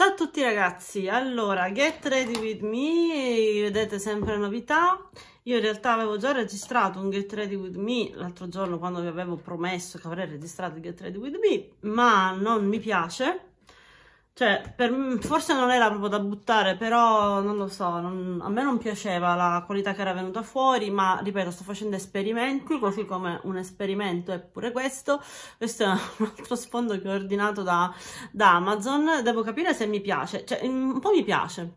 Ciao a tutti ragazzi, allora Get Ready With Me, vedete sempre novità, io in realtà avevo già registrato un Get Ready With Me l'altro giorno quando vi avevo promesso che avrei registrato il Get Ready With Me, ma non mi piace cioè, per, forse non era proprio da buttare, però non lo so, non, a me non piaceva la qualità che era venuta fuori, ma ripeto, sto facendo esperimenti, così come un esperimento è pure questo. Questo è un altro sfondo che ho ordinato da, da Amazon, devo capire se mi piace, cioè un po' mi piace,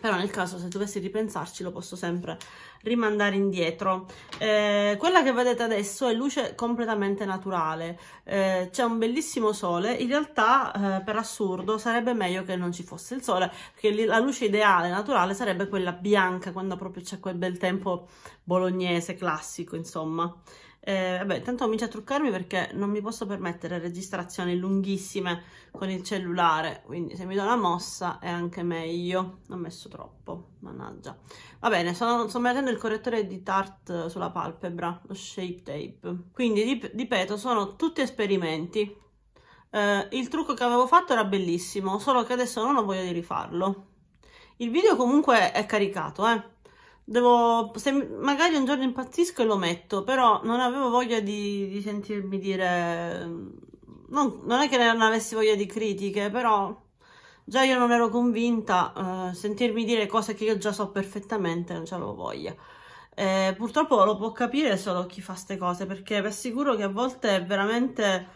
però nel caso se dovessi ripensarci lo posso sempre rimandare indietro eh, quella che vedete adesso è luce completamente naturale eh, c'è un bellissimo sole in realtà eh, per assurdo sarebbe meglio che non ci fosse il sole perché la luce ideale naturale sarebbe quella bianca quando proprio c'è quel bel tempo bolognese classico insomma eh, vabbè, tanto comincio a truccarmi perché non mi posso permettere registrazioni lunghissime con il cellulare, quindi se mi do una mossa è anche meglio. Ho messo troppo, mannaggia. Va bene, sto mettendo il correttore di Tarte sulla palpebra, lo Shape Tape. Quindi, ripeto, sono tutti esperimenti. Eh, il trucco che avevo fatto era bellissimo, solo che adesso non ho voglia di rifarlo. Il video comunque è caricato, eh Devo, se magari un giorno impazzisco e lo metto, però non avevo voglia di, di sentirmi dire, non, non, è che non avessi voglia di critiche, però già io non ero convinta, eh, sentirmi dire cose che io già so perfettamente non ce l'avevo voglia. Eh, purtroppo lo può capire solo chi fa queste cose, perché vi assicuro che a volte è veramente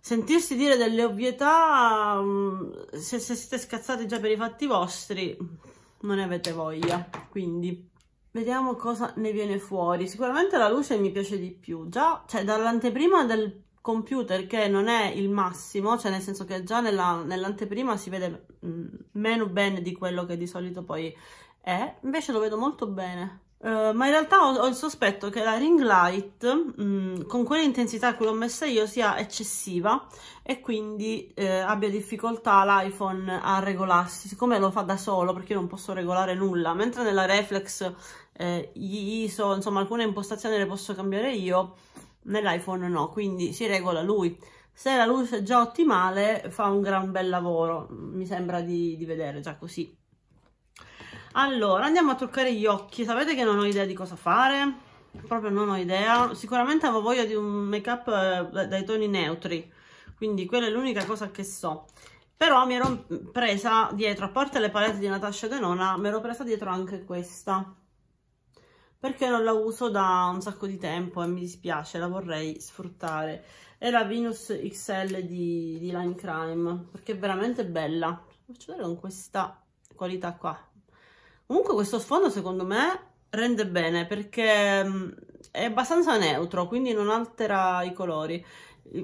sentirsi dire delle ovvietà, mm, se, se siete scazzati già per i fatti vostri, non ne avete voglia, quindi... Vediamo cosa ne viene fuori. Sicuramente la luce mi piace di più. Già, cioè, dall'anteprima del computer che non è il massimo, cioè nel senso che già nell'anteprima nell si vede mm, meno bene di quello che di solito poi è, invece lo vedo molto bene. Uh, ma in realtà ho, ho, il sospetto che la ring light, mh, mm, con quell'intensità a cui l'ho messa io, sia eccessiva e quindi eh, abbia difficoltà l'iPhone a regolarsi, siccome lo fa da solo perché io non posso regolare nulla, mentre nella reflex eh, gli ISO, insomma alcune impostazioni le posso cambiare io, nell'iPhone no, quindi si regola lui. Se la luce è già ottimale fa un gran bel lavoro, mi sembra di, di vedere già così. Allora, andiamo a toccare gli occhi, sapete che non ho idea di cosa fare? Proprio non ho idea, sicuramente avevo voglia di un make up eh, dai toni neutri, quindi quella è l'unica cosa che so però mi ero presa dietro, a parte le palette di Natasha Denona, mi ero presa dietro anche questa perché non la uso da un sacco di tempo e mi dispiace, la vorrei sfruttare. È la Venus XL di, di Line Crime, perché è veramente bella. Faccio vedere con questa qualità qua. Comunque questo sfondo secondo me rende bene perché mm, è abbastanza neutro, quindi non altera i colori.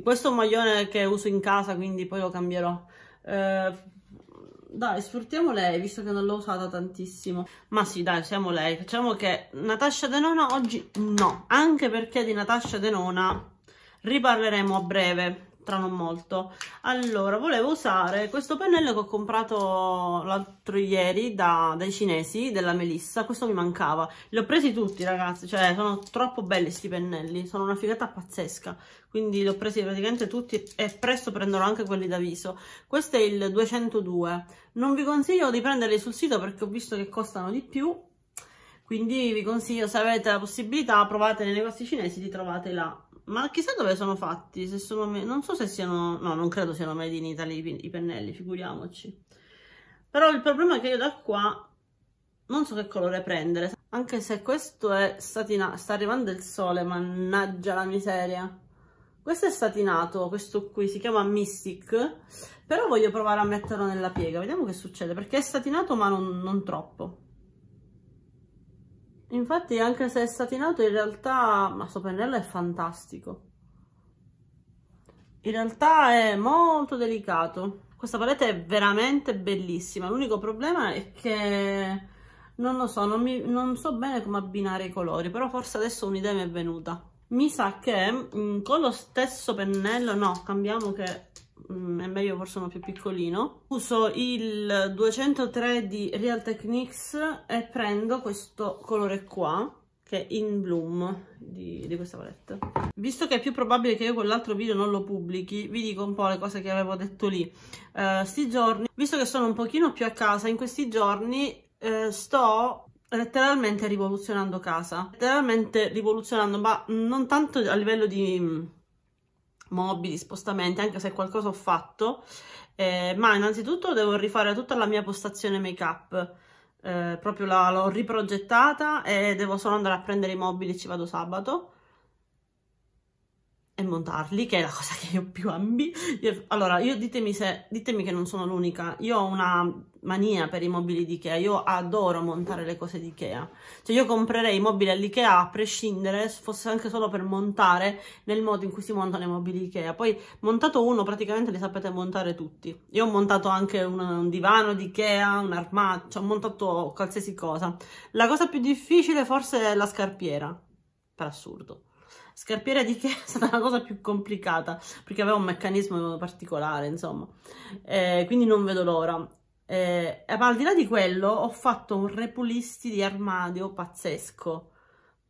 Questo è un maglione che uso in casa, quindi poi lo cambierò. Eh, dai, sfruttiamo lei, visto che non l'ho usata tantissimo. Ma sì, dai, siamo lei. Facciamo che Natasha Denona oggi no, anche perché di Natasha Denona riparleremo a breve tra non molto allora volevo usare questo pennello che ho comprato l'altro ieri da, dai cinesi della Melissa questo mi mancava li ho presi tutti ragazzi cioè sono troppo belli questi pennelli sono una figata pazzesca quindi li ho presi praticamente tutti e presto prenderò anche quelli da viso questo è il 202 non vi consiglio di prenderli sul sito perché ho visto che costano di più quindi vi consiglio se avete la possibilità provate nei negozi cinesi li trovate là ma chissà dove sono fatti, se sono, non so se siano, no non credo siano made in Italy i pennelli, figuriamoci. Però il problema è che io da qua non so che colore prendere, anche se questo è statinato, sta arrivando il sole, mannaggia la miseria. Questo è statinato, questo qui, si chiama Mystic, però voglio provare a metterlo nella piega, vediamo che succede, perché è statinato ma non, non troppo. Infatti anche se è satinato in realtà, ma sto pennello è fantastico. In realtà è molto delicato. Questa palette è veramente bellissima, l'unico problema è che non lo so, non, mi, non, so bene come abbinare i colori, però forse adesso un'idea mi è venuta. Mi sa che mh, mm, con lo stesso pennello, no, cambiamo che Mm, è meglio forse uno più piccolino. Uso il 203 di Real Techniques e prendo questo colore qua che è In Bloom di, di questa palette. Visto che è più probabile che io quell'altro video non lo pubblichi, vi dico un po' le cose che avevo detto lì. Uh, sti giorni, visto che sono un pochino più a casa, in questi giorni uh, sto letteralmente rivoluzionando casa letteralmente rivoluzionando ma non tanto a livello di mm, mobili, spostamenti, anche se qualcosa ho fatto, eh, ma innanzitutto devo rifare tutta la mia postazione make-up, eh, proprio l'ho riprogettata e devo solo andare a prendere i mobili, ci vado sabato, e montarli, che è la cosa che io più ambi. Io, allora, io ditemi, se, ditemi che non sono l'unica, io ho una mania per i mobili di Ikea, io adoro montare le cose di Ikea, cioè io comprerei i mobili all'Ikea a prescindere, fosse anche solo per montare nel modo in cui si montano i mobili Ikea, poi montato uno praticamente li sapete montare tutti, io ho montato anche un, un divano di Ikea, un armadio, cioè, ho montato qualsiasi cosa, la cosa più difficile forse è la scarpiera, per assurdo. Scarpiera di che è stata la cosa più complicata perché aveva un meccanismo particolare, insomma, eh, quindi non vedo l'ora. Eh, al di là di quello, ho fatto un repulisti di armadio pazzesco,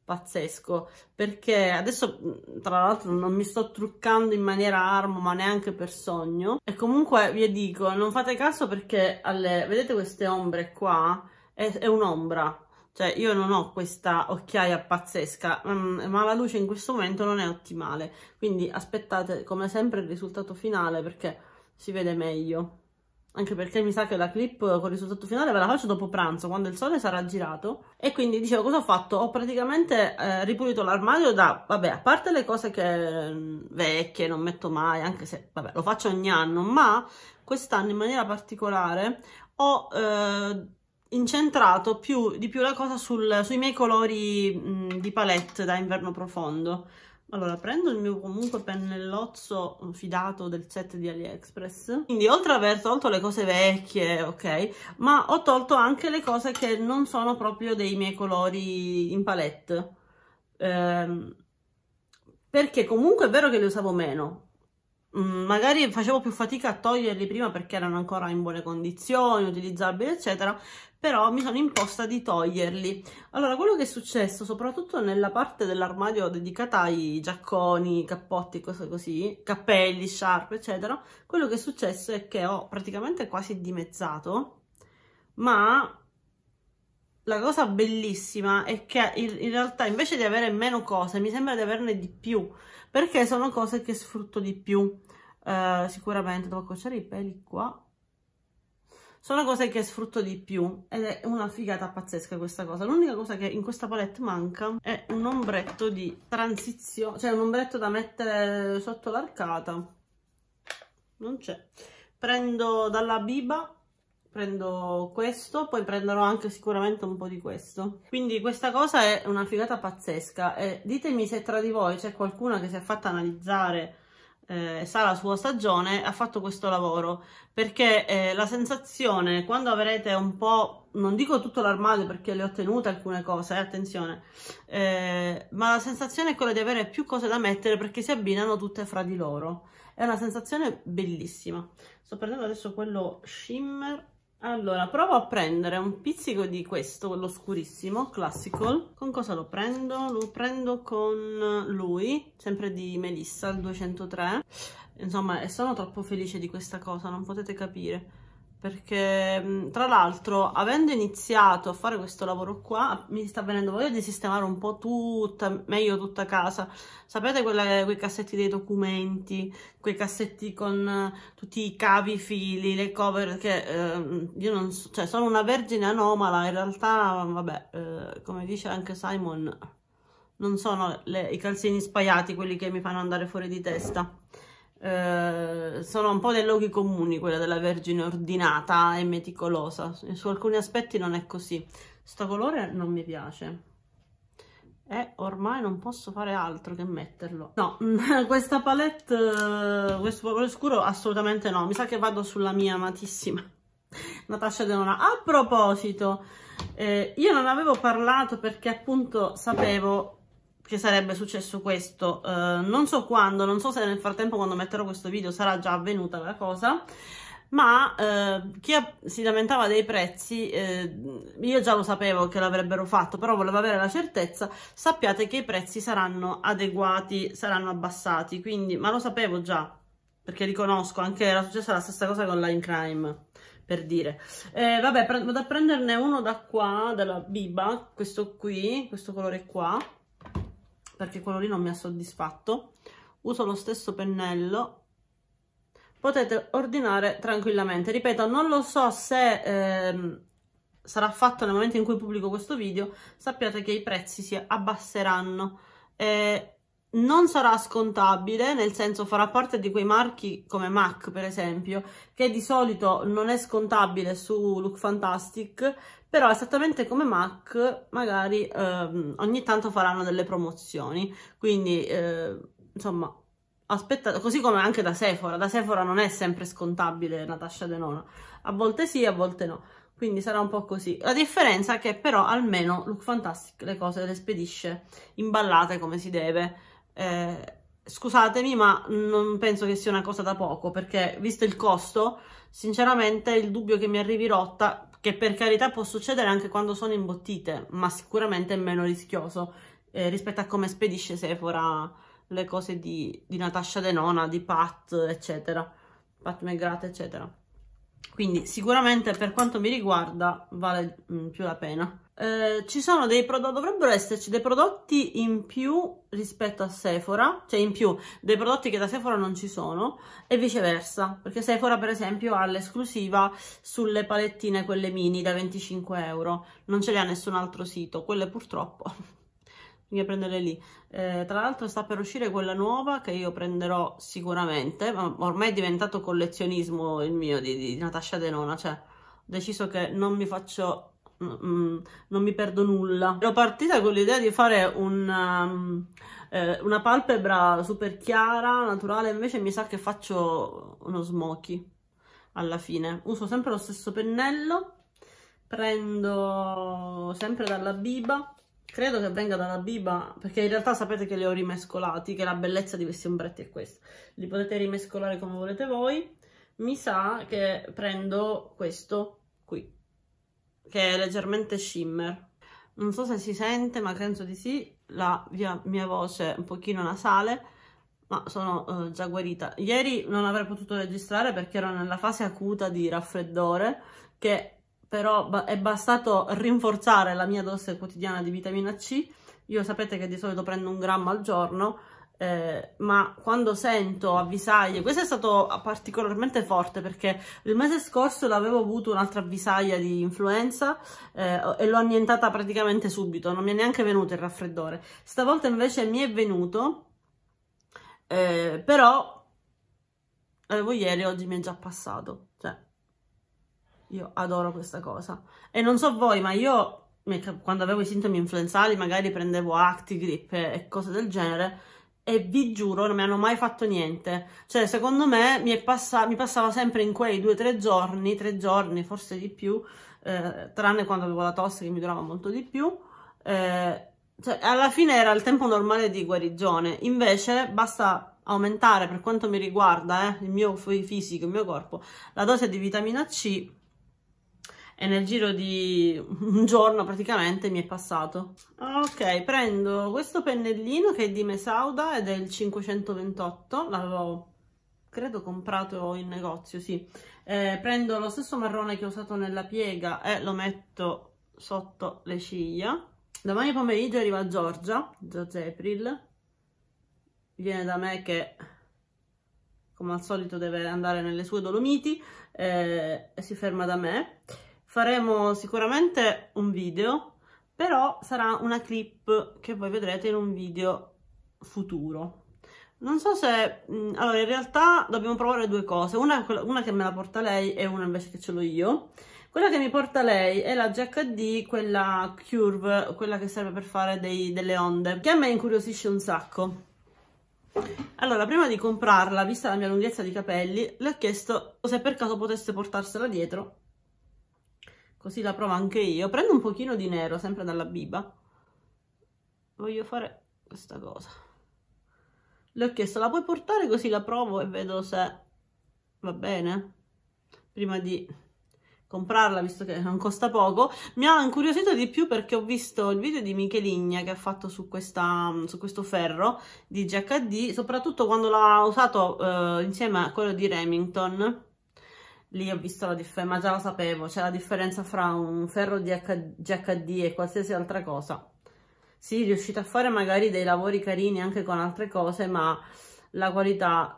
pazzesco, perché adesso tra l'altro non mi sto truccando in maniera armo, ma neanche per sogno. E comunque vi dico, non fate caso perché alle, vedete queste ombre qua? È, è un'ombra, cioè io non ho questa occhiaia pazzesca mm, ma la luce in questo momento non è ottimale quindi aspettate come sempre il risultato finale perché si vede meglio anche perché mi sa che la clip con il risultato finale ve la faccio dopo pranzo, quando il sole sarà girato. E quindi dicevo, cosa ho fatto? Ho praticamente eh, ripulito l'armadio da, vabbè, a parte le cose che mm, vecchie non metto mai, anche se, vabbè, lo faccio ogni anno, ma quest'anno in maniera particolare ho eh, incentrato più, di più la cosa sul, sui miei colori mh, mm, di palette da inverno profondo allora, prendo il mio comunque pennellozzo fidato del set di AliExpress. Quindi, oltre ad aver tolto le cose vecchie, ok, ma ho tolto anche le cose che non sono proprio dei miei colori in palette. Ehm, perché comunque è vero che le usavo meno, Mm, magari facevo più fatica a toglierli prima perché erano ancora in buone condizioni, utilizzabili, eccetera, però mi sono imposta di toglierli. Allora, quello che è successo, soprattutto nella parte dell'armadio dedicata ai giacconi, cappotti, cose così, cappelli, sciarpe, eccetera, quello che è successo è che ho praticamente quasi dimezzato, ma la cosa bellissima è che in, in realtà invece di avere meno cose mi sembra di averne di più perché sono cose che sfrutto di più uh, sicuramente devo cocciare i peli qua sono cose che sfrutto di più ed è una figata pazzesca questa cosa l'unica cosa che in questa palette manca è un ombretto di transizione cioè un ombretto da mettere sotto l'arcata non c'è prendo dalla Biba prendo questo, poi prenderò anche sicuramente un po' di questo. Quindi questa cosa è una figata pazzesca e ditemi se tra di voi c'è qualcuno che si è fatta analizzare eh, sa la sua stagione, ha fatto questo lavoro perché eh, la sensazione quando avrete un po', non dico tutto l'armadio perché le ho tenute alcune cose, eh, attenzione, eh, ma la sensazione è quella di avere più cose da mettere perché si abbinano tutte fra di loro. È una sensazione bellissima. Sto prendendo adesso quello shimmer allora, provo a prendere un pizzico di questo, quello scurissimo, classical. Con cosa lo prendo? Lo prendo con lui, sempre di Melissa, il 203. Insomma, sono troppo felice di questa cosa, non potete capire perché tra l'altro avendo iniziato a fare questo lavoro qua mi sta venendo voglia di sistemare un po' tutta, meglio tutta casa sapete quelle, quei cassetti dei documenti quei cassetti con eh, tutti i cavi, i fili, le cover che eh, io non so, cioè sono una vergine anomala in realtà vabbè eh, come dice anche Simon non sono le, i calzini spaiati quelli che mi fanno andare fuori di testa eh, sono un po' dei luoghi comuni quella della Vergine ordinata e meticolosa su alcuni aspetti non è così sto colore non mi piace e ormai non posso fare altro che metterlo no questa palette eh, questo colore scuro assolutamente no mi sa che vado sulla mia amatissima Natasha Denona a proposito eh, io non avevo parlato perché appunto sapevo che sarebbe successo questo. Uh, non so quando, non so se nel frattempo quando metterò questo video sarà già avvenuta la cosa, ma uh, chi si lamentava dei prezzi, uh, io già lo sapevo che l'avrebbero fatto, però volevo avere la certezza, sappiate che i prezzi saranno adeguati, saranno abbassati, quindi, ma lo sapevo già, perché riconosco, anche era successa la stessa cosa con Line Crime per dire. Eh, vabbè, vado a prenderne uno da qua, dalla Biba, questo qui, questo colore qua perché quello lì non mi ha soddisfatto uso lo stesso pennello potete ordinare tranquillamente ripeto non lo so se ehm, sarà fatto nel momento in cui pubblico questo video sappiate che i prezzi si abbasseranno eh, non sarà scontabile, nel senso farà parte di quei marchi come MAC per esempio, che di solito non è scontabile su Look Fantastic, però esattamente come MAC magari eh, ogni tanto faranno delle promozioni, quindi eh, insomma aspettate, così come anche da Sephora, da Sephora non è sempre scontabile Natasha Denona, a volte sì, a volte no. Quindi sarà un po' così. La differenza è che però almeno Look Fantastic le cose le spedisce imballate come si deve eh, scusatemi ma non penso che sia una cosa da poco perché visto il costo sinceramente il dubbio che mi arrivi rotta che per carità può succedere anche quando sono imbottite ma sicuramente è meno rischioso eh, rispetto a come spedisce Sephora le cose di, di Natasha Denona, di Pat eccetera Pat McGrath eccetera quindi sicuramente per quanto mi riguarda vale mh, mm, più la pena eh, ci sono dei prodotti, dovrebbero esserci dei prodotti in più rispetto a Sephora, cioè in più dei prodotti che da Sephora non ci sono e viceversa, perché Sephora per esempio ha l'esclusiva sulle palettine quelle mini da 25 euro, non ce le ha nessun altro sito, quelle purtroppo bisogna prenderle lì. Eh, tra l'altro sta per uscire quella nuova che io prenderò sicuramente, ma ormai è diventato collezionismo il mio di, di Natasha Denona, cioè ho deciso che non mi faccio Mm, mm, non mi perdo nulla. Ero partita con l'idea di fare un, um, eh, una palpebra super chiara, naturale, invece mi sa che faccio uno smoky alla fine. Uso sempre lo stesso pennello, prendo sempre dalla Biba, credo che venga dalla Biba, perché in realtà sapete che li ho rimescolati, che la bellezza di questi ombretti è questa. Li potete rimescolare come volete voi. Mi sa che prendo questo che è leggermente shimmer. Non so se si sente, ma penso di sì, la via, mia voce è un pochino nasale, ma sono eh, già guarita. Ieri non avrei potuto registrare perché ero nella fase acuta di raffreddore, che però è bastato rinforzare la mia dose quotidiana di vitamina C. Io sapete che di solito prendo un grammo al giorno, eh, ma quando sento avvisaglie, questo è stato particolarmente forte perché il mese scorso l'avevo avuto un'altra avvisaglia di influenza eh, e l'ho annientata praticamente subito, non mi è neanche venuto il raffreddore. Stavolta invece mi è venuto, eh, però avevo ieri, oggi mi è già passato, cioè io adoro questa cosa. E non so voi, ma io quando avevo i sintomi influenzali magari prendevo Actigrip e, e cose del genere, e vi giuro non mi hanno mai fatto niente. Cioè, secondo me mi, passa mi passava sempre in quei due o tre giorni, tre giorni, forse di più, eh, tranne quando avevo la tosse che mi durava molto di più. Eh, cioè, alla fine era il tempo normale di guarigione, invece basta aumentare per quanto mi riguarda eh, il mio fisico, il mio corpo, la dose di vitamina C e nel giro di un giorno praticamente mi è passato. Ok, prendo questo pennellino che è di Mesauda ed è il 528, l'avevo credo comprato in negozio, sì. Eh, prendo lo stesso marrone che ho usato nella piega e lo metto sotto le ciglia. Domani pomeriggio arriva Giorgia, Giorgia April. Viene da me che come al solito deve andare nelle sue Dolomiti eh, e si ferma da me faremo sicuramente un video, però sarà una clip che voi vedrete in un video futuro. Non so se... Mm, allora, in realtà dobbiamo provare due cose. Una, una, che me la porta lei e una invece che ce l'ho io. Quella che mi porta lei è la GHD, quella curve, quella che serve per fare dei, delle onde, che a me incuriosisce un sacco. Allora, prima di comprarla, vista la mia lunghezza di capelli, le ho chiesto se per caso potesse portarsela dietro Così la provo anche io. Prendo un pochino di nero, sempre dalla biba. Voglio fare questa cosa. Le ho chiesto, la puoi portare così la provo e vedo se va bene? Prima di comprarla, visto che non costa poco. Mi ha incuriosito di più perché ho visto il video di Micheligna che ha fatto su, questa, su questo ferro di GHD, soprattutto quando l'ha usato eh, insieme a quello di Remington lì ho visto la differenza, ma già la sapevo, c'è la differenza fra un ferro di GHD e qualsiasi altra cosa. Sì, riuscite a fare magari dei lavori carini anche con altre cose, ma la qualità...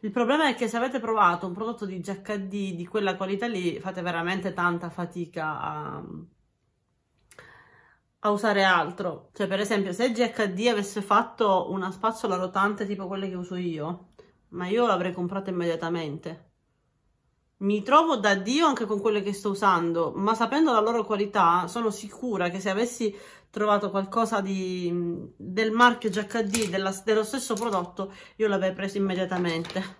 Il problema è che se avete provato un prodotto di GHD di quella qualità lì, fate veramente tanta fatica a, a usare altro. Cioè, per esempio, se GHD avesse fatto una spazzola rotante tipo quelle che uso io, ma io l'avrei comprata immediatamente mi trovo da Dio anche con quelle che sto usando, ma sapendo la loro qualità sono sicura che se avessi trovato qualcosa di, del marchio GHD, della, dello stesso prodotto, io l'avrei preso immediatamente.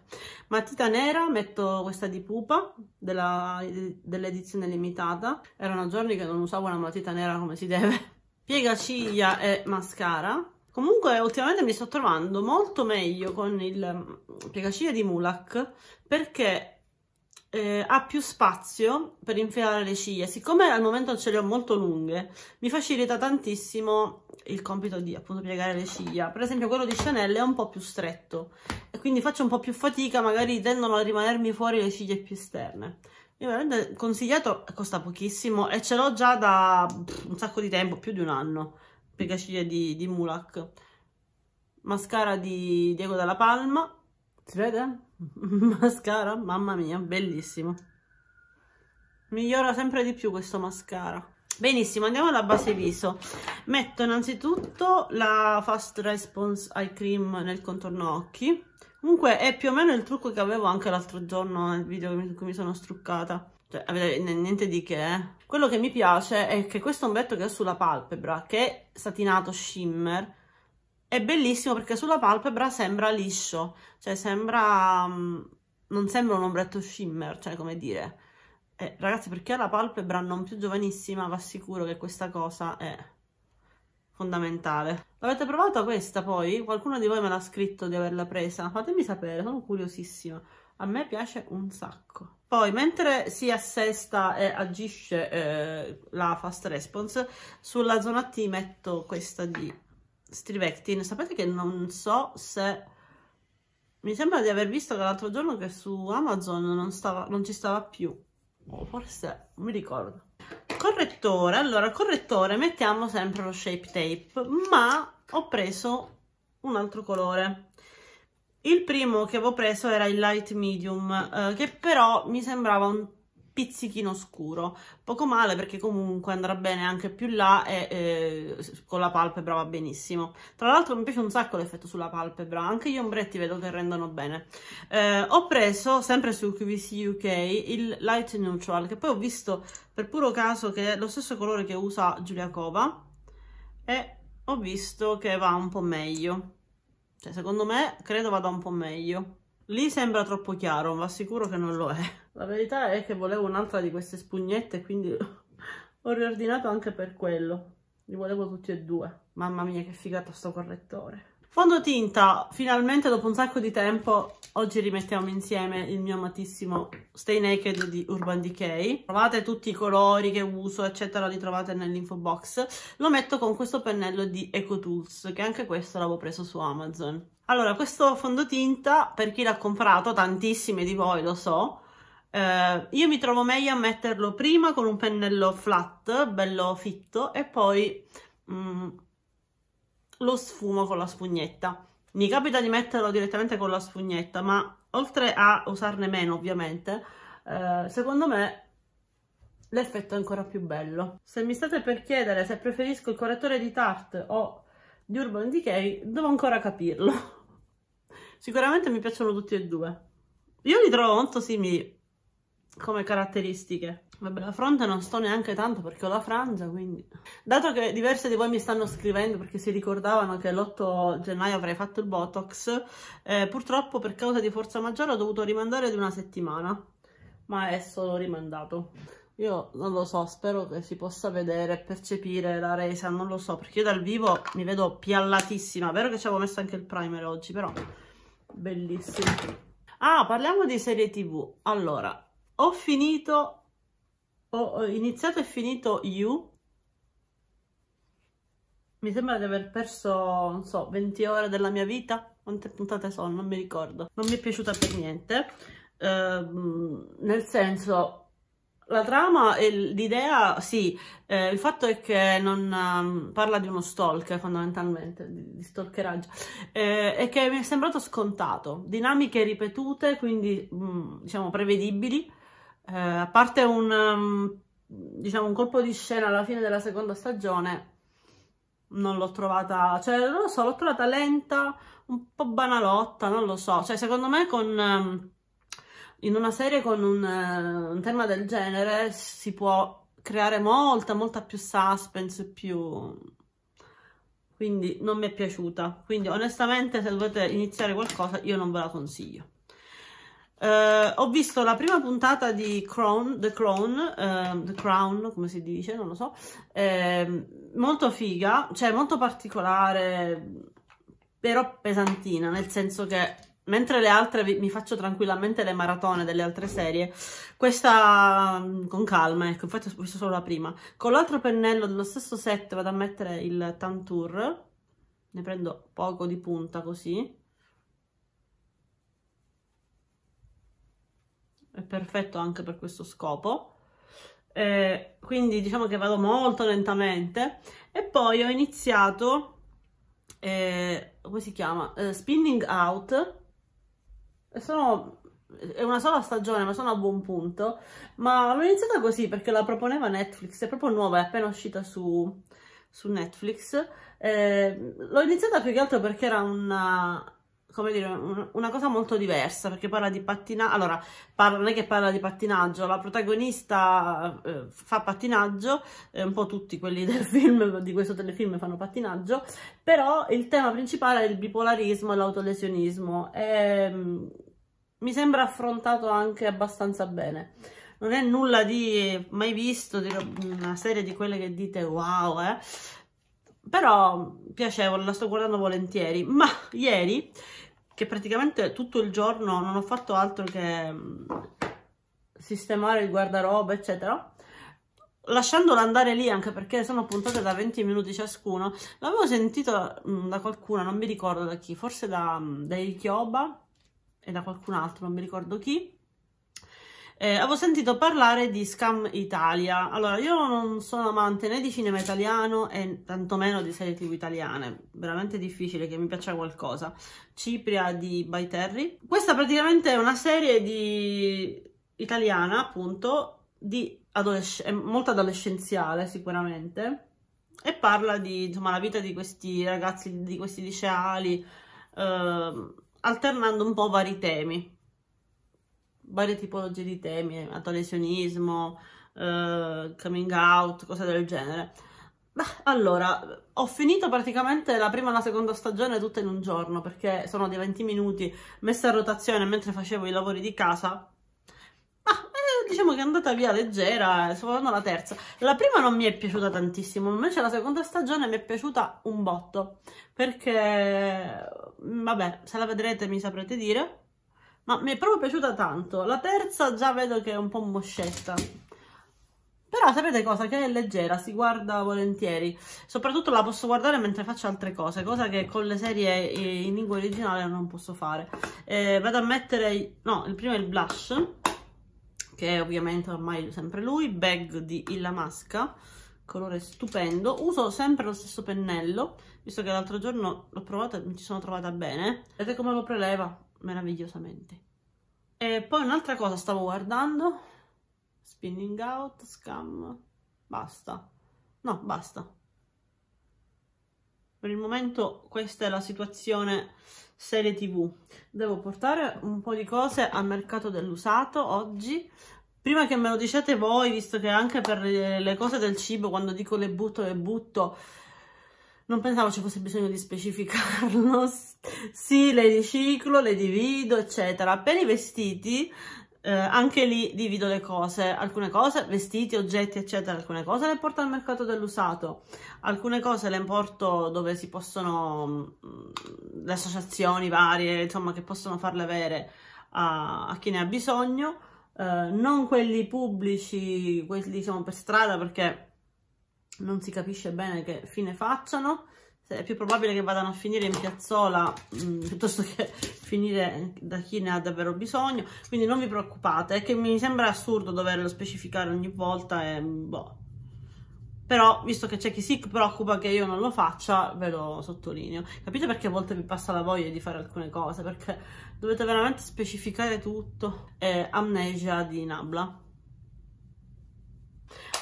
Matita nera, metto questa di Pupa, dell'edizione dell limitata. Erano giorni che non usavo una matita nera come si deve. Piega ciglia e mascara. Comunque ultimamente mi sto trovando molto meglio con il mm, piegaciglia di Mulak perché eh, ha più spazio per infilare le ciglia. Siccome al momento ce le ho molto lunghe, mi facilita tantissimo il compito di appunto piegare le ciglia. Per esempio quello di Chanel è un po' più stretto e quindi faccio un po' più fatica, magari tendono a rimanermi fuori le ciglia più esterne. Mi veramente consigliato, costa pochissimo e ce l'ho già da pff, un sacco di tempo, più di un anno, piegaciglia di, di Mulak. Mascara di Diego Dalla Palma, si vede? mascara mamma mia bellissimo migliora sempre di più questo mascara benissimo andiamo alla base viso metto innanzitutto la fast response eye cream nel contorno occhi comunque è più o meno il trucco che avevo anche l'altro giorno nel video in cui mi sono struccata cioè niente di che eh. quello che mi piace è che questo ombretto che ho sulla palpebra che è satinato shimmer è bellissimo perché sulla palpebra sembra liscio, cioè sembra, mm, non sembra un ombretto shimmer, cioè come dire, eh, ragazzi perché ha la palpebra non più giovanissima vi assicuro che questa cosa è fondamentale. L'avete provata questa poi? Qualcuno di voi me l'ha scritto di averla presa? Fatemi sapere, sono curiosissima. A me piace un sacco. Poi, mentre si assesta e agisce eh, la fast response, sulla zona T metto questa di Strivectin, sapete che non so se... Mi sembra di aver visto che l'altro giorno che su Amazon non, stava, non ci stava più. Oh, forse mi ricordo. Correttore, allora correttore mettiamo sempre lo shape tape, ma ho preso un altro colore. Il primo che avevo preso era il light medium, eh, che però mi sembrava un pizzichino scuro, poco male perché comunque andrà bene anche più là e eh, con la palpebra va benissimo. Tra l'altro mi piace un sacco l'effetto sulla palpebra, anche gli ombretti vedo che rendono bene. Eh, ho preso, sempre su QVC UK, il Light Neutral, che poi ho visto per puro caso che è lo stesso colore che usa Giulia Cova e ho visto che va un po' meglio. Cioè, secondo me, credo vada un po' meglio. Lì sembra troppo chiaro, ma sicuro che non lo è. La verità è che volevo un'altra di queste spugnette, quindi ho riordinato anche per quello. Li volevo tutti e due. Mamma mia, che figata sto correttore. Fondotinta, finalmente dopo un sacco di tempo, oggi rimettiamo insieme il mio amatissimo Stay Naked di Urban Decay. Trovate tutti i colori che uso, eccetera, li trovate nell'info box. Lo metto con questo pennello di Eco Tools, che anche questo l'avevo preso su Amazon. Allora, questo fondotinta, per chi l'ha comprato, tantissime di voi lo so, eh, io mi trovo meglio a metterlo prima con un pennello flat, bello fitto, e poi... Mm, lo sfumo con la spugnetta. Mi capita di metterlo direttamente con la spugnetta, ma oltre a usarne meno ovviamente, eh, secondo me l'effetto è ancora più bello. Se mi state per chiedere se preferisco il correttore di Tarte o di Urban Decay, devo ancora capirlo. Sicuramente mi piacciono tutti e due. Io li trovo molto simili come caratteristiche. Vabbè, la fronte non sto neanche tanto perché ho la frangia, quindi... Dato che diverse di voi mi stanno scrivendo perché si ricordavano che l'8 gennaio avrei fatto il Botox, eh, purtroppo per causa di forza maggiore ho dovuto rimandare di una settimana, ma adesso l'ho rimandato. Io non lo so, spero che si possa vedere e percepire la resa, non lo so, perché io dal vivo mi vedo piallatissima. vero che ci avevo messo anche il primer oggi, però bellissimo. Ah, parliamo di serie tv. Allora, ho finito, ho iniziato e finito You, mi sembra di aver perso, non so, 20 ore della mia vita, quante puntate sono, non mi ricordo, non mi è piaciuta per niente, ehm, nel senso... La trama e l'idea, sì, eh, il fatto è che non um, parla di uno stalker fondamentalmente, di, di stalkeraggio, eh, e che mi è sembrato scontato, dinamiche ripetute, quindi mh, mm, diciamo prevedibili, eh, a parte un, um, diciamo, un colpo di scena alla fine della seconda stagione, non l'ho trovata, cioè non lo so, l'ho trovata lenta, un po' banalotta, non lo so, cioè secondo me con... Um, in una serie con un, uh, un tema del genere si può creare molta, molta più suspense, più... quindi non mi è piaciuta. Quindi onestamente se dovete iniziare qualcosa io non ve la consiglio. Uh, ho visto la prima puntata di Crown, The Crown, uh, The Crown, come si dice, non lo so, uh, molto figa, cioè molto particolare, però pesantina, nel senso che mentre le altre mi faccio tranquillamente le maratone delle altre serie, questa mm, con calma, ecco, infatti ho visto solo la prima. Con l'altro pennello dello stesso set vado a mettere il Tantour, ne prendo poco di punta così, è perfetto anche per questo scopo. Eh, quindi diciamo che vado molto lentamente e poi ho iniziato, eh, come si chiama, eh, Spinning Out. Sono, è una sola stagione ma sono a buon punto, ma l'ho iniziata così perché la proponeva Netflix, è proprio nuova, è appena uscita su, su Netflix. Eh, l'ho iniziata più che altro perché era una, come dire, una cosa molto diversa perché parla di pattinaggio. Allora, parla, non è che parla di pattinaggio, la protagonista eh, fa pattinaggio, eh, un po' tutti quelli del film, di questo telefilm fanno pattinaggio, però il tema principale è il bipolarismo e l'autolesionismo. E, ehm, mi sembra affrontato anche abbastanza bene. Non è nulla di mai visto, di una serie di quelle che dite wow, eh però piacevole, la sto guardando volentieri, ma ieri che praticamente tutto il giorno non ho fatto altro che mm, sistemare il guardaroba, eccetera, lasciandola andare lì anche perché sono puntate da 20 minuti ciascuno, l'avevo sentito mm, da qualcuno, non mi ricordo da chi, forse da, mm, da Ikioba e da qualcun altro, non mi ricordo chi, eh, avevo sentito parlare di Scam Italia. Allora, io non sono amante né di cinema italiano e tantomeno di serie tv italiane. Veramente difficile che mi piaccia qualcosa. Cipria di By Terry. Questa praticamente è una serie di... italiana, appunto, di adolesc molto adolescenziale sicuramente. E parla di, insomma, la vita di questi ragazzi, di questi liceali, eh, alternando un po' vari temi varie tipologie di temi, autolesionismo, eh, coming out, cose del genere. Beh, allora, ho finito praticamente la prima e la seconda stagione tutte in un giorno, perché sono di 20 minuti messa a rotazione mentre facevo i lavori di casa, eh, diciamo che è andata via leggera, eh, soprattutto la terza. La prima non mi è piaciuta tantissimo, invece la seconda stagione mi è piaciuta un botto, perché, vabbè, se la vedrete mi saprete dire ma mi è proprio piaciuta tanto. La terza già vedo che è un po' moscetta. Però sapete cosa? Che è leggera, si guarda volentieri. Soprattutto la posso guardare mentre faccio altre cose, cosa che con le serie in lingua originale non posso fare. Eh, vado a mettere... no, il primo è il blush, che è ovviamente ormai sempre lui, Bag di Illa Masca, colore stupendo. Uso sempre lo stesso pennello, visto che l'altro giorno l'ho provato e mi ci sono trovata bene. Vedete come lo preleva? meravigliosamente. E poi un'altra cosa stavo guardando, spinning out, scam, basta. No, basta. Per il momento questa è la situazione serie tv. Devo portare un po' di cose al mercato dell'usato oggi. Prima che me lo diciate voi, visto che anche per le cose del cibo, quando dico le butto, le butto, non pensavo ci fosse bisogno di specificarlo. sì, le riciclo, le divido, eccetera. Per i vestiti, eh, anche lì divido le cose. Alcune cose, vestiti, oggetti, eccetera. Alcune cose le porto al mercato dell'usato. Alcune cose le porto dove si possono, mh, mm, le associazioni varie, insomma, che possono farle avere a, a chi ne ha bisogno. Eh, non quelli pubblici, quelli diciamo per strada, perché non si capisce bene che fine facciano è più probabile che vadano a finire in piazzola mh, mm, piuttosto che finire da chi ne ha davvero bisogno quindi non vi preoccupate è che mi sembra assurdo doverlo specificare ogni volta e boh però visto che c'è chi si preoccupa che io non lo faccia ve lo sottolineo capite perché a volte vi passa la voglia di fare alcune cose perché dovete veramente specificare tutto è amnesia di Nabla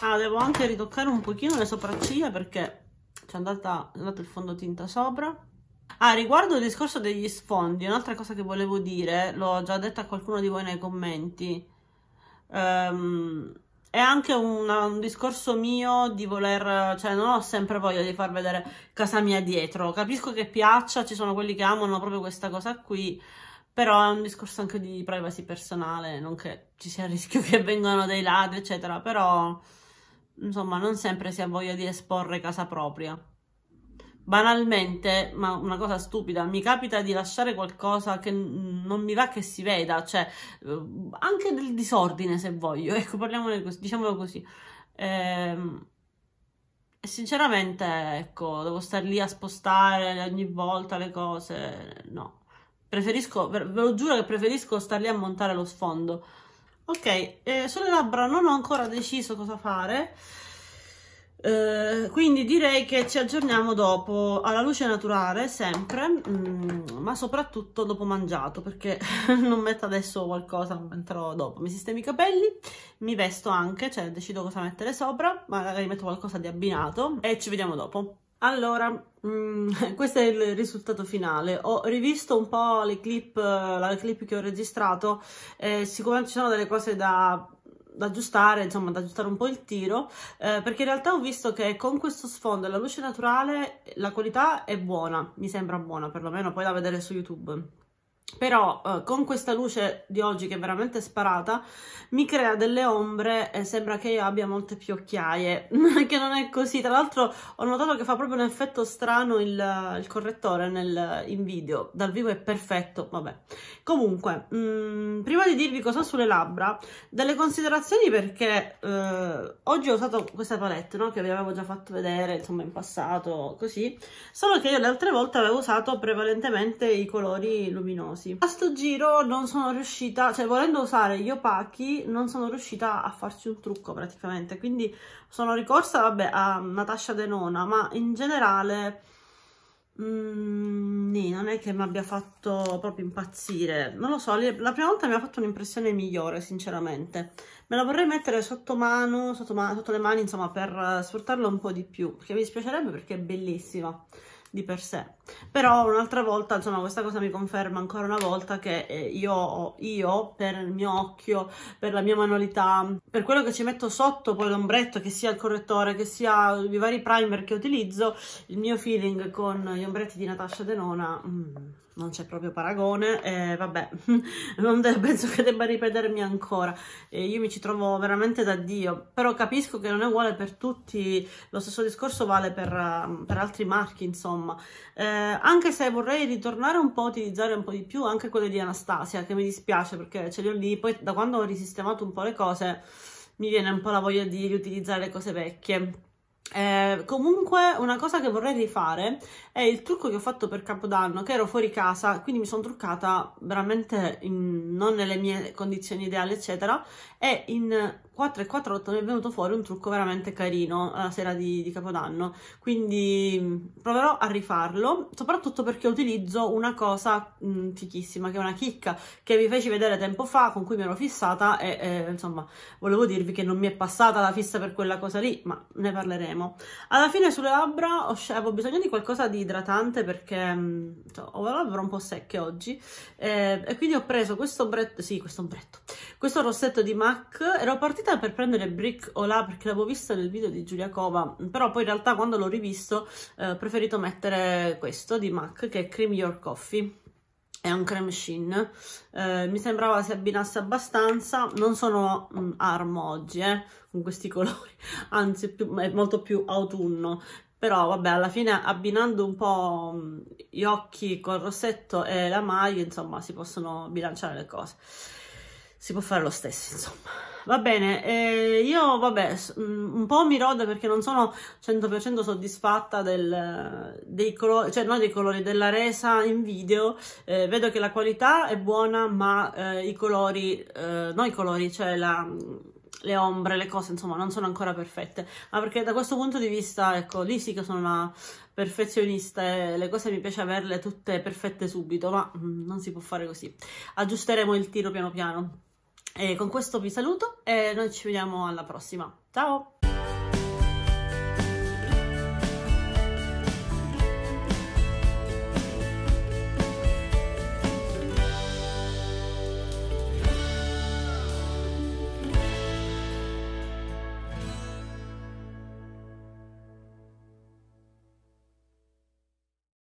ah devo anche ritoccare un pochino le sopracciglia perché c'è andato il fondotinta sopra. Ah, riguardo il discorso degli sfondi, un'altra cosa che volevo dire, l'ho già detta a qualcuno di voi nei commenti, um, è anche una, un discorso mio di voler, cioè non ho sempre voglia di far vedere casa mia dietro, capisco che piaccia, ci sono quelli che amano proprio questa cosa qui, però è un discorso anche di privacy personale, non che ci sia il rischio che vengano dei ladri, eccetera, però insomma, non sempre si ha voglia di esporre casa propria. Banalmente, ma una cosa stupida, mi capita di lasciare qualcosa che non mi va che si veda, cioè eh, anche del disordine se voglio, ecco, parliamone così, diciamolo così. Ehm, sinceramente, ecco, devo stare lì a spostare ogni volta le cose, no. Preferisco, ve lo giuro che preferisco star lì a montare lo sfondo Ok, eh, sulle labbra non ho ancora deciso cosa fare, eh, quindi direi che ci aggiorniamo dopo, alla luce naturale sempre, mh, mm, ma soprattutto dopo mangiato, perché non metto adesso qualcosa, metterò dopo. Mi sistemo i capelli, mi vesto anche, cioè decido cosa mettere sopra, magari metto qualcosa di abbinato e ci vediamo dopo. Allora, mh, mm, questo è il risultato finale. Ho rivisto un po' le clip, la clip che ho registrato, eh, sicuramente ci sono delle cose da da aggiustare, insomma, da aggiustare un po' il tiro, eh, perché in realtà ho visto che con questo sfondo e la luce naturale la qualità è buona, mi sembra buona perlomeno, poi da vedere su YouTube però eh, con questa luce di oggi che è veramente sparata mi crea delle ombre e sembra che io abbia molte più occhiaie che non è così tra l'altro ho notato che fa proprio un effetto strano il, il correttore nel, in video dal vivo è perfetto vabbè comunque mh, mm, prima di dirvi cosa ho sulle labbra delle considerazioni perché eh, oggi ho usato questa palette no? che vi avevo già fatto vedere insomma in passato così solo che io le altre volte avevo usato prevalentemente i colori luminosi famosi. A sto giro non sono riuscita, cioè volendo usare gli opachi, non sono riuscita a farci un trucco praticamente, quindi sono ricorsa, vabbè, a Natasha Denona, ma in generale... Mm, non è che mi abbia fatto proprio impazzire, non lo so, la prima volta mi ha fatto un'impressione migliore sinceramente, me la vorrei mettere sotto mano, sotto, ma sotto le mani insomma per sfruttarla un po' di più, che mi dispiacerebbe perché è bellissima, di per sé. Però un'altra volta, insomma, questa cosa mi conferma ancora una volta che eh, io, io per il mio occhio, per la mia manualità, per quello che ci metto sotto poi l'ombretto, che sia il correttore, che sia i vari primer che utilizzo, il mio feeling con gli ombretti di Natasha Denona... Mm, non c'è proprio paragone, eh, vabbè, non penso che debba ripetermi ancora, eh, io mi ci trovo veramente da Dio, però capisco che non è uguale per tutti, lo stesso discorso vale per, ehm, per altri marchi, insomma, eh, anche se vorrei ritornare un po' a utilizzare un po' di più anche quelle di Anastasia, che mi dispiace perché ce li ho lì, poi da quando ho risistemato un po' le cose mi viene un po' la voglia di riutilizzare le cose vecchie, eh, comunque una cosa che vorrei rifare è il trucco che ho fatto per Capodanno che ero fuori casa quindi mi sono truccata veramente in, non nelle mie condizioni ideali eccetera e in 4 4 8 mi è venuto fuori un trucco veramente carino eh, la sera di, di, Capodanno, quindi mm, proverò a rifarlo, soprattutto perché utilizzo una cosa mh, mm, fichissima, che è una chicca che vi feci vedere tempo fa, con cui mi ero fissata e eh, insomma volevo dirvi che non mi è passata la fissa per quella cosa lì, ma ne parleremo. Alla fine sulle labbra avevo bisogno di qualcosa di idratante perché mh, mm, cioè, ho le labbra un po' secche oggi eh, e quindi ho preso questo bretto sì questo ombretto, questo rossetto di MAC, ero partita partita per prendere Brick Ola perché l'avevo vista nel video di Giulia Cova, però poi in realtà quando l'ho rivisto eh, ho preferito mettere questo di MAC che è Cream Your Coffee. È un creme sheen, eh, mi sembrava si abbinasse abbastanza, non sono mm, armo oggi eh, con questi colori, anzi è, più, è molto più autunno, però vabbè alla fine abbinando un po' mm, gli occhi col rossetto e la maglia insomma si possono bilanciare le cose si può fare lo stesso insomma va bene, eh, io vabbè, mm, un po' mi rode perché non sono 100% soddisfatta del, dei, colori, cioè, no, dei colori, della resa in video, eh, vedo che la qualità è buona ma eh, i colori, eh, non i colori, cioè la, le ombre, le cose insomma non sono ancora perfette, ma perché da questo punto di vista, ecco, lì sì che sono una perfezionista e le cose mi piace averle tutte perfette subito, ma mm, non si può fare così, aggiusteremo il tiro piano piano. E con questo vi saluto e noi ci vediamo alla prossima. Ciao!